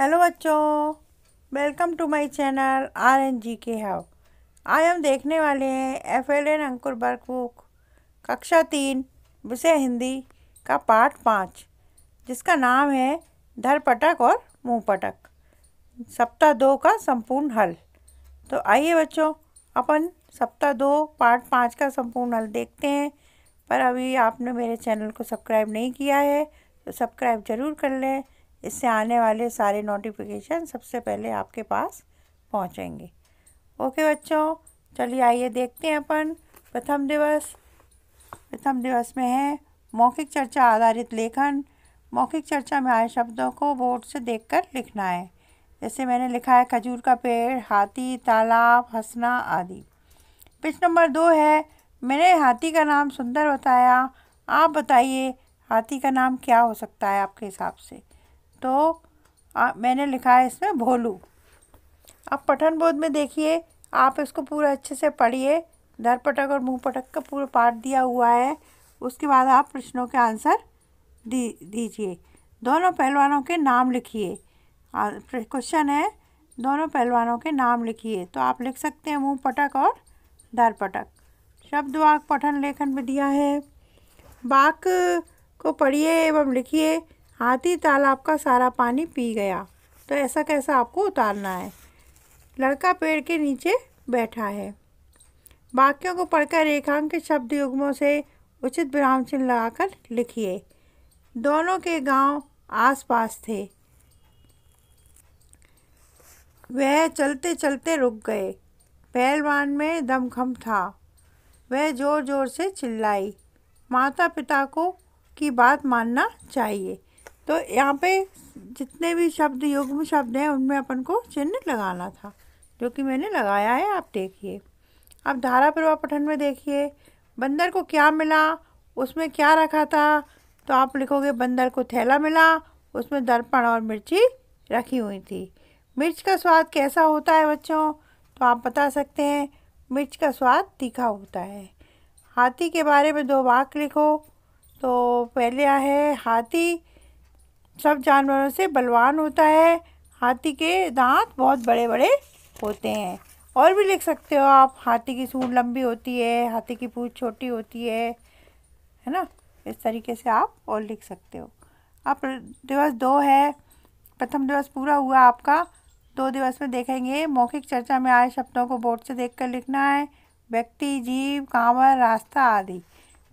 hello बच्चों welcome to my channel R N G के हव आज हम देखने वाले हैं F L N Ankur workbook कक्षा तीन विषय हिंदी का पार्ट पाँच जिसका नाम है धर पटक और मुँह पटक सप्ताह दो का संपूर्ण हल तो आइए बच्चों अपन सप्ताह दो पार्ट पाँच का संपूर्ण हल देखते हैं पर अभी आपने मेरे चैनल को सब्सक्राइब नहीं किया है तो सब्सक्राइब ज़रूर कर लें इससे आने वाले सारे नोटिफिकेशन सबसे पहले आपके पास पहुंचेंगे ओके बच्चों चलिए आइए देखते हैं अपन प्रथम दिवस प्रथम दिवस में है मौखिक चर्चा आधारित लेखन मौखिक चर्चा में आए शब्दों को बोर्ड से देखकर लिखना है जैसे मैंने लिखा है खजूर का पेड़ हाथी तालाब हंसना आदि पेज नंबर दो है मैंने हाथी का नाम सुंदर बताया आप बताइए हाथी का नाम क्या हो सकता है आपके हिसाब से तो आ, मैंने लिखा है इसमें भोलू अब पठन बोध में देखिए आप इसको पूरा अच्छे से पढ़िए धर पटक और मुँह पटक का पूरा पाठ दिया हुआ है उसके बाद आप प्रश्नों के आंसर दी दीजिए दोनों पहलवानों के नाम लिखिए क्वेश्चन है दोनों पहलवानों के नाम लिखिए तो आप लिख सकते हैं मुँह पटक और धर पटक शब्द वाक पठन लेखन में दिया है वाक को पढ़िए एवं लिखिए हाथी तालाब का सारा पानी पी गया तो ऐसा कैसा आपको उतारना है लड़का पेड़ के नीचे बैठा है वाक्यों को पढ़कर रेखांकित शब्द युग्मों से उचित विराम चिन्ह लगाकर लिखिए दोनों के गांव आसपास थे वह चलते चलते रुक गए पहलवान में दमखम था वह ज़ोर ज़ोर से चिल्लाई माता पिता को की बात मानना चाहिए तो यहाँ पे जितने भी शब्द युग्म शब्द हैं उनमें अपन को चिन्ह लगाना था जो कि मैंने लगाया है आप देखिए अब धारा प्रवाह पठन में देखिए बंदर को क्या मिला उसमें क्या रखा था तो आप लिखोगे बंदर को थैला मिला उसमें दर्पण और मिर्ची रखी हुई थी मिर्च का स्वाद कैसा होता है बच्चों तो आप बता सकते हैं मिर्च का स्वाद तीखा होता है हाथी के बारे में दो वाक्य लिखो तो पहले है हाथी सब जानवरों से बलवान होता है हाथी के दांत बहुत बड़े बड़े होते हैं और भी लिख सकते हो आप हाथी की सूंड लंबी होती है हाथी की पूछ छोटी होती है है ना इस तरीके से आप और लिख सकते हो आप दिवस दो है प्रथम दिवस पूरा हुआ आपका दो दिवस में देखेंगे मौखिक चर्चा में आए शब्दों को बोर्ड से देखकर लिखना है व्यक्ति जीव कांवर रास्ता आदि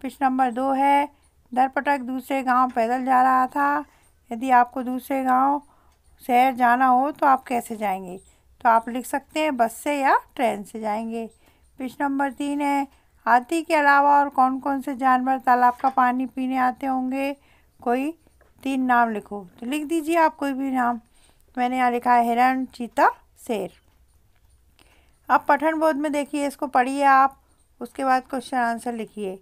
पिछ नंबर दो है दरपटक दूसरे गांव पैदल जा रहा था यदि आपको दूसरे गांव शहर जाना हो तो आप कैसे जाएंगे तो आप लिख सकते हैं बस से या ट्रेन से जाएंगे प्रश्न नंबर तीन है हाथी के अलावा और कौन कौन से जानवर तालाब का पानी पीने आते होंगे कोई तीन नाम लिखो तो लिख दीजिए आप कोई भी नाम मैंने यहाँ लिखा है हिरण चीता शेर अब पठन बोध में देखिए इसको पढ़िए आप उसके बाद क्वेश्चन आंसर लिखिए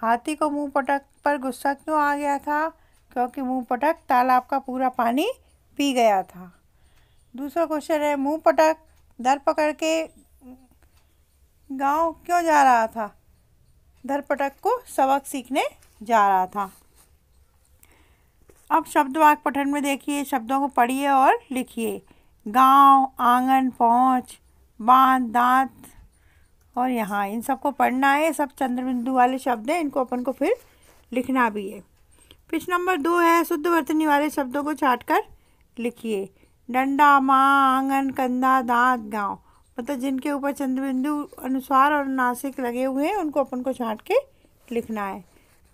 हाथी को मुंह पटक पर गुस्सा क्यों आ गया था क्योंकि मुँह पटक तालाब का पूरा पानी पी गया था दूसरा क्वेश्चन है मुँह पटक दर पकड़ के गांव क्यों जा रहा था पटक को सबक सीखने जा रहा था अब शब्द वाक पठन में देखिए शब्दों को पढ़िए और लिखिए गांव आंगन पहुंच बांध दांत और यहाँ इन सबको पढ़ना है सब चंद्रबिंदु वाले शब्द हैं इनको अपन को फिर लिखना भी है प्रश्न नंबर दो है शुद्ध वर्तनी वाले शब्दों को छाट कर लिखिए डंडा माँ आंगन कंधा दांत गाँव मतलब जिनके ऊपर चंद्रबिंदु अनुस्वार और नासिक लगे हुए हैं उनको अपन को छाट के लिखना है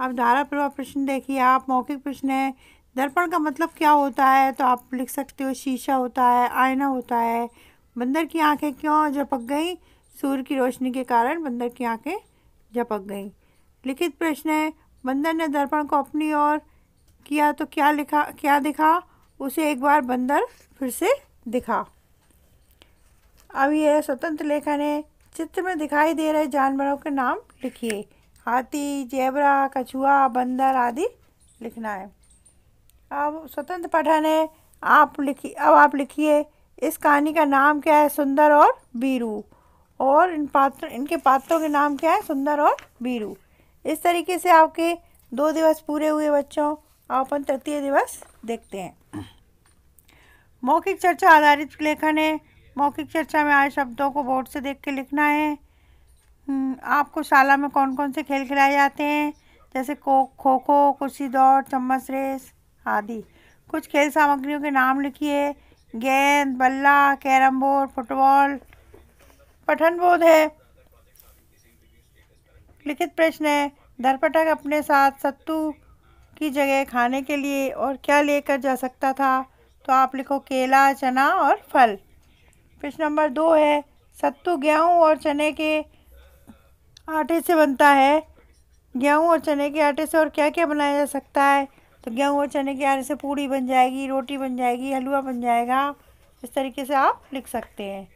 अब धारा प्रवाह प्रश्न देखिए आप मौखिक प्रश्न है दर्पण का मतलब क्या होता है तो आप लिख सकते हो शीशा होता है आयना होता है बंदर की आंखें क्यों झपक गई सूर्य की रोशनी के कारण बंदर की आंखें झपक गई लिखित प्रश्न है बंदर ने दर्पण को अपनी ओर किया तो क्या लिखा क्या दिखा उसे एक बार बंदर फिर से दिखा अब यह स्वतंत्र लेखन है चित्र में दिखाई दे रहे जानवरों के नाम लिखिए हाथी जेबरा कछुआ बंदर आदि लिखना है अब स्वतंत्र पठन है आप लिखिए अब आप लिखिए इस कहानी का नाम क्या है सुंदर और बीरू और इन पात्र इनके पात्रों के नाम क्या है सुंदर और बीरू इस तरीके से आपके दो दिवस पूरे हुए बच्चों अपन तृतीय दिवस देखते हैं मौखिक चर्चा आधारित लेखन है मौखिक चर्चा में आए शब्दों को बोर्ड से देख के लिखना है हम्म, आपको शाला में कौन कौन से खेल खिलाए जाते हैं जैसे को खो खो कुर्सी दौड़ चम्मच रेस आदि कुछ खेल सामग्रियों के नाम लिखिए गेंद बल्ला कैरम बोर्ड फुटबॉल पठन बोध है लिखित प्रश्न है धरपटक अपने साथ सत्तू की जगह खाने के लिए और क्या लेकर जा सकता था तो आप लिखो केला चना और फल प्रश्न नंबर दो है सत्तू गेहूँ और चने के आटे से बनता है गेहूँ और चने के आटे से और क्या क्या बनाया जा सकता है तो गेहूँ और चने के आटे से पूड़ी बन जाएगी रोटी बन जाएगी हलवा बन जाएगा इस तरीके से आप लिख सकते हैं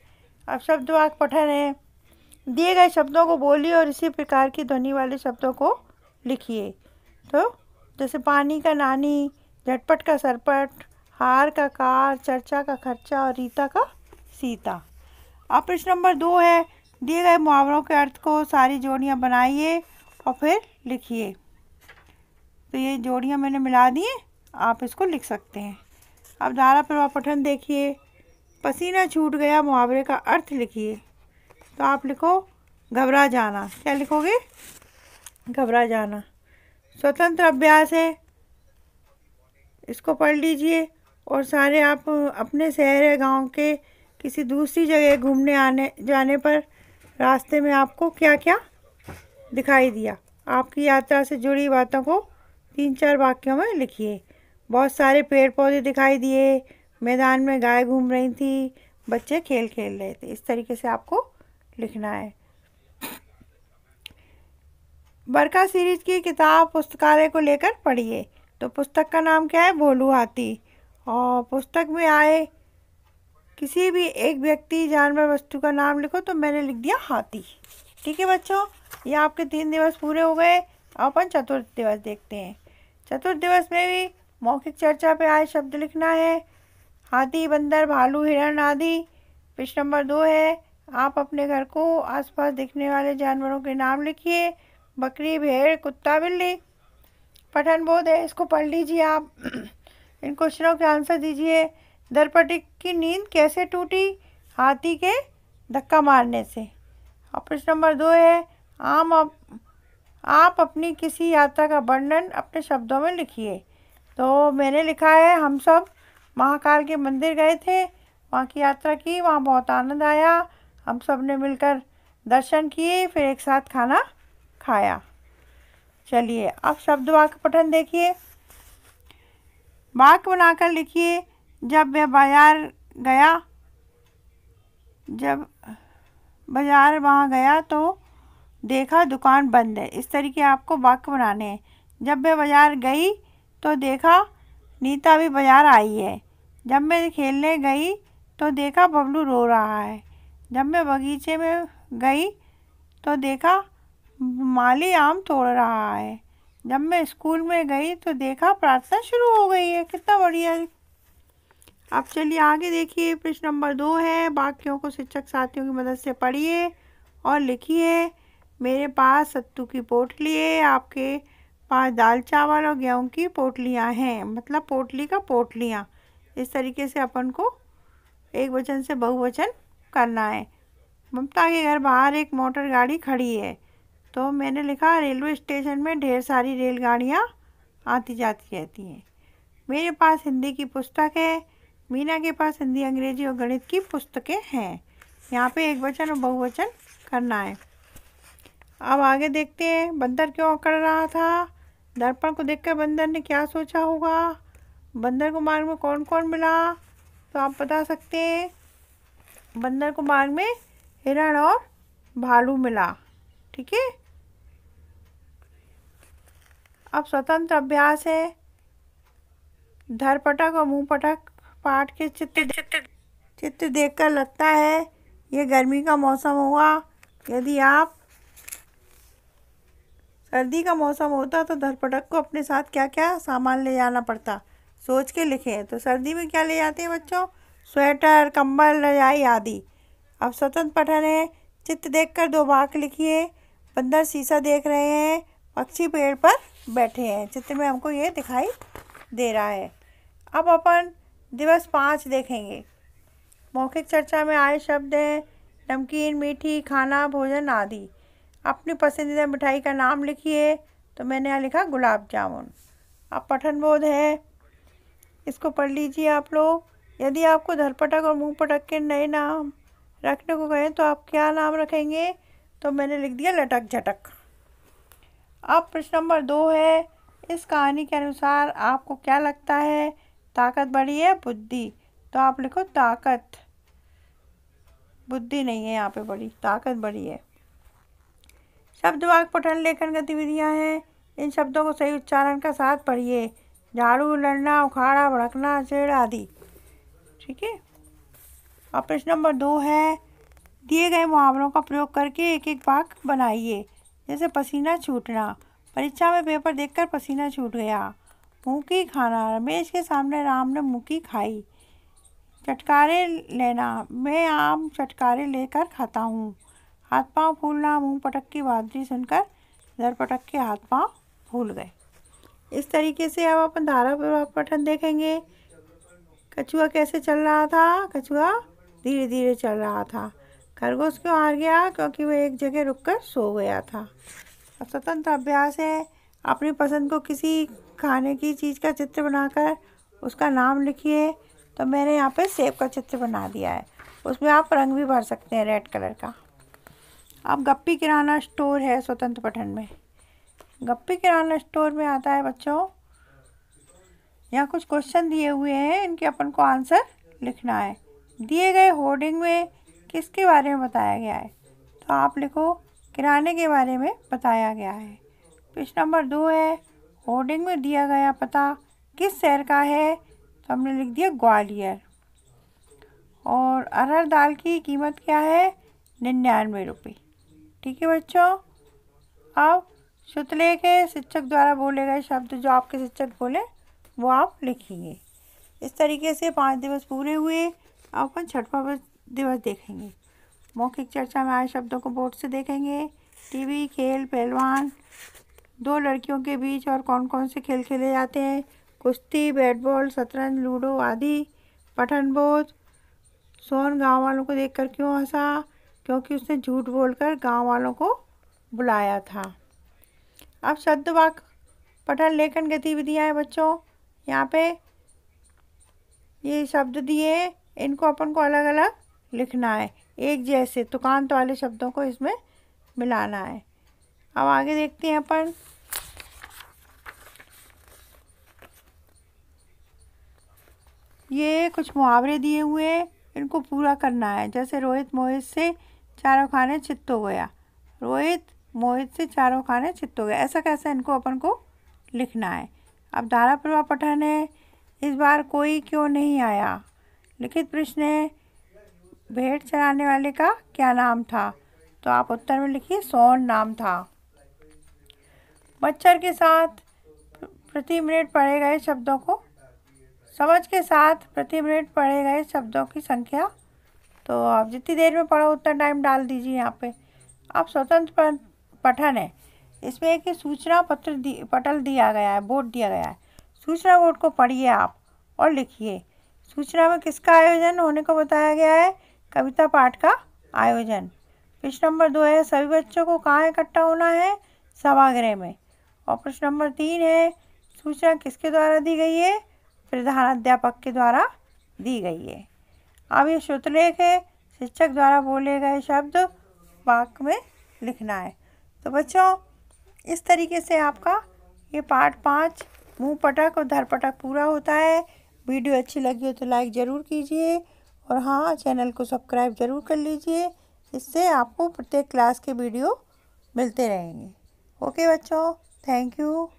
अब शब्द वाक पठन है दिए गए शब्दों को बोलिए और इसी प्रकार की ध्वनि वाले शब्दों को लिखिए तो जैसे पानी का नानी झटपट का सरपट हार का कार चर्चा का खर्चा और रीता का सीता अब प्रश्न नंबर दो है दिए गए मुहावरों के अर्थ को सारी जोड़ियाँ बनाइए और फिर लिखिए तो ये जोड़ियाँ मैंने मिला दी हैं आप इसको लिख सकते हैं अब धारा प्रवाह पठन देखिए पसीना छूट गया मुहावरे का अर्थ लिखिए तो आप लिखो घबरा जाना क्या लिखोगे घबरा जाना स्वतंत्र अभ्यास है इसको पढ़ लीजिए और सारे आप अपने शहर या गांव के किसी दूसरी जगह घूमने आने जाने पर रास्ते में आपको क्या क्या दिखाई दिया आपकी यात्रा से जुड़ी बातों को तीन चार वाक्यों में लिखिए बहुत सारे पेड़ पौधे दिखाई दिए मैदान में गाय घूम रही थी बच्चे खेल खेल रहे थे इस तरीके से आपको लिखना है बरका सीरीज की किताब पुस्तकालय को लेकर पढ़िए तो पुस्तक का नाम क्या है भोलू हाथी और पुस्तक में आए किसी भी एक व्यक्ति जानवर वस्तु का नाम लिखो तो मैंने लिख दिया हाथी ठीक है बच्चों ये आपके तीन दिवस पूरे हो गए अपन चतुर्थ दिवस देखते हैं चतुर्थ दिवस में भी मौखिक चर्चा पे आए शब्द लिखना है हाथी बंदर भालू हिरण आदि पृष्ठ नंबर दो है आप अपने घर को आसपास दिखने वाले जानवरों के नाम लिखिए बकरी भेड़ कुत्ता बिल्ली पठन बोध है इसको पढ़ लीजिए आप इन क्वेश्चनों के आंसर दीजिए दरपटी की नींद कैसे टूटी हाथी के धक्का मारने से और प्रश्न नंबर दो है आम आप, आप अपनी किसी यात्रा का वर्णन अपने शब्दों में लिखिए तो मैंने लिखा है हम सब महाकाल के मंदिर गए थे वहाँ की यात्रा की वहाँ बहुत आनंद आया हम सब ने मिलकर दर्शन किए फिर एक साथ खाना खाया चलिए अब शब्द वाक्य पठन देखिए वाक्य बनाकर लिखिए जब वह बाजार गया जब बाजार वहाँ गया तो देखा दुकान बंद है इस तरीके आपको वाक्य बनाने हैं जब मैं बाज़ार गई तो देखा नीता भी बाज़ार आई है जब मैं खेलने गई तो देखा बबलू रो रहा है जब मैं बगीचे में गई तो देखा माली आम तोड़ रहा है जब मैं स्कूल में गई तो देखा प्रार्थना शुरू हो गई है कितना बढ़िया है अब चलिए आगे देखिए प्रश्न नंबर दो है बाकियों को शिक्षक साथियों की मदद से पढ़िए और लिखिए मेरे पास सत्तू की पोटली है आपके पास दाल चावल और गेहूं की पोटलियां हैं मतलब पोटली का पोटलियां इस तरीके से अपन को एक वचन से बहुवचन करना है ममता के घर बाहर एक मोटर गाड़ी खड़ी है तो मैंने लिखा रेलवे स्टेशन में ढेर सारी रेलगाड़ियाँ आती जाती रहती हैं मेरे पास हिंदी की पुस्तक है मीना के पास हिंदी अंग्रेजी और गणित की पुस्तकें हैं यहाँ पे एक वचन और बहुवचन करना है अब आगे देखते हैं बंदर क्यों अकड़ रहा था दर्पण को देखकर बंदर ने क्या सोचा होगा बंदर को मार्ग में कौन कौन मिला तो आप बता सकते हैं बंदर को मार्ग में हिरण और भालू मिला ठीक है अब स्वतंत्र अभ्यास है धरपटक और मुंह पटक पाठ के चित्र चित्र चित्र देखकर लगता है ये गर्मी का मौसम होगा यदि आप सर्दी का मौसम होता तो धरपटक को अपने साथ क्या क्या सामान ले जाना पड़ता सोच के लिखें तो सर्दी में क्या ले जाते हैं बच्चों स्वेटर कंबल रजाई आदि अब स्वतंत्र पठन है चित्र देखकर दो वाक लिखिए बंदर शीशा देख रहे हैं पक्षी पेड़ पर बैठे हैं चित्र में हमको ये दिखाई दे रहा है अब अपन दिवस पाँच देखेंगे मौखिक चर्चा में आए शब्द हैं नमकीन मीठी खाना भोजन आदि अपनी पसंदीदा मिठाई का नाम लिखिए तो मैंने यहाँ लिखा गुलाब जामुन अब पठन बोध है इसको पढ़ लीजिए आप लोग यदि आपको धरपटक और मुंह पटक के नए नाम रखने को कहें तो आप क्या नाम रखेंगे तो मैंने लिख दिया लटक झटक अब प्रश्न नंबर दो है इस कहानी के अनुसार आपको क्या लगता है ताकत बड़ी है बुद्धि तो आप लिखो ताकत बुद्धि नहीं है यहाँ पे बड़ी ताकत बड़ी है शब्द वाक पठन लेखन गतिविधियाँ हैं इन शब्दों को सही उच्चारण का साथ पढ़िए झाड़ू लड़ना उखाड़ा भड़कना चेड़ आदि ठीक है और प्रश्न नंबर दो है दिए गए मुहावरों का प्रयोग करके एक एक वाक बनाइए जैसे पसीना छूटना परीक्षा में पेपर देखकर पसीना छूट गया मुँह खाना रमेश के सामने राम ने मुँह खाई चटकारे लेना मैं आम चटकारे लेकर खाता हूँ हाथ पाँव फूलना मुंह पटक की बादरी सुनकर दर पटक के हाथ पाँव फूल गए इस तरीके से अब अपन धारा पठन देखेंगे कछुआ कैसे चल रहा था कछुआ धीरे धीरे चल रहा था खरगोश क्यों हार गया क्योंकि वह एक जगह रुककर सो गया था अब स्वतंत्र अभ्यास है अपनी पसंद को किसी खाने की चीज़ का चित्र बनाकर उसका नाम लिखिए तो मैंने यहाँ पे सेब का चित्र बना दिया है उसमें आप रंग भी भर सकते हैं रेड कलर का अब गप्पी किराना स्टोर है स्वतंत्र पठन में गप्पी किराना स्टोर में आता है बच्चों यहाँ कुछ क्वेश्चन दिए हुए हैं इनके अपन को आंसर लिखना है दिए गए होर्डिंग में किसके बारे में बताया गया है तो आप लिखो किराने के बारे में बताया गया है प्रश्न नंबर दो है होर्डिंग में दिया गया पता किस शहर का है तो हमने लिख दिया ग्वालियर और अरहर दाल की कीमत क्या है निन्यानवे रुपये ठीक है बच्चों अब सुतले के शिक्षक द्वारा बोले गए शब्द जो आपके शिक्षक बोले वो आप लिखिए इस तरीके से पाँच दिवस पूरे हुए अब अपन छठवा दिवस देखेंगे मौखिक चर्चा में आए शब्दों को बोर्ड से देखेंगे टीवी खेल पहलवान दो लड़कियों के बीच और कौन कौन से खेल खेले जाते हैं कुश्ती बैट बॉल शतरंज लूडो आदि पठन बोध सोन गांव वालों को देखकर क्यों हंसा क्योंकि उसने झूठ बोलकर गांव वालों को बुलाया था अब शब्द वाक पठन लेखन गतिविधियाँ बच्चों यहाँ पे ये शब्द दिए इनको अपन को अलग अलग लिखना है एक जैसे तुकांत वाले शब्दों को इसमें मिलाना है अब आगे देखते हैं अपन ये कुछ मुहावरे दिए हुए इनको पूरा करना है जैसे रोहित मोहित से चारों खाने चित्त हो गया रोहित मोहित से चारों खाने चित्त हो गया ऐसा कैसा इनको अपन को लिखना है अब धारा प्रवाह पठन है इस बार कोई क्यों नहीं आया लिखित प्रश्न है भेड़ चराने वाले का क्या नाम था तो आप उत्तर में लिखिए सोन नाम था मच्छर के साथ प्रति मिनट पढ़े गए शब्दों को समझ के साथ प्रति मिनट पढ़े गए शब्दों की संख्या तो आप जितनी देर में पढ़ो उतना टाइम डाल दीजिए यहाँ पे आप स्वतंत्र पठन है इसमें एक सूचना पत्र दी पटल दिया गया है बोर्ड दिया गया है सूचना बोर्ड को पढ़िए आप और लिखिए सूचना में किसका आयोजन होने को बताया गया है कविता पाठ का आयोजन प्रश्न नंबर दो है सभी बच्चों को कहाँ इकट्ठा होना है सभागृह में और प्रश्न नंबर तीन है सूचना किसके द्वारा दी गई है प्रधानाध्यापक के द्वारा दी गई है अब ये श्रुतलेख है शिक्षक द्वारा बोले गए शब्द वाक में लिखना है तो बच्चों इस तरीके से आपका ये पार्ट पाँच मुंह पटक और धर पटक पूरा होता है वीडियो अच्छी लगी हो तो लाइक ज़रूर कीजिए और हाँ चैनल को सब्सक्राइब ज़रूर कर लीजिए इससे आपको प्रत्येक क्लास के वीडियो मिलते रहेंगे ओके बच्चों थैंक यू